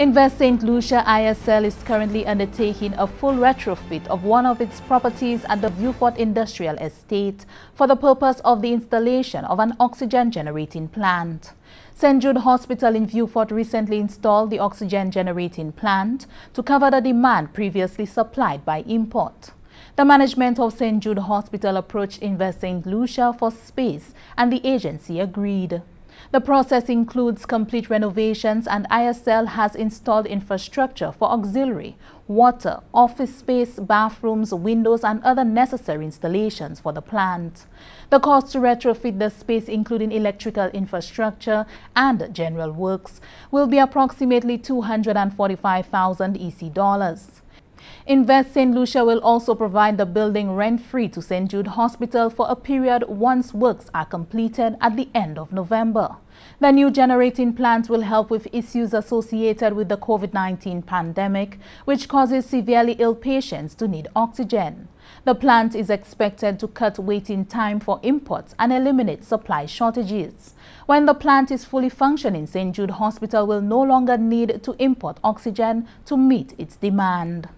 Invest St. Lucia ISL is currently undertaking a full retrofit of one of its properties at the Viewfort Industrial Estate for the purpose of the installation of an oxygen generating plant. St. Jude Hospital in Viewfort recently installed the oxygen generating plant to cover the demand previously supplied by import. The management of St. Jude Hospital approached Invest St. Lucia for space and the agency agreed. The process includes complete renovations and ISL has installed infrastructure for auxiliary, water, office space, bathrooms, windows and other necessary installations for the plant. The cost to retrofit the space including electrical infrastructure and general works will be approximately 245,000 EC dollars. Invest St. Lucia will also provide the building rent-free to St. Jude Hospital for a period once works are completed at the end of November. The new generating plant will help with issues associated with the COVID-19 pandemic, which causes severely ill patients to need oxygen. The plant is expected to cut waiting time for imports and eliminate supply shortages. When the plant is fully functioning, St. Jude Hospital will no longer need to import oxygen to meet its demand.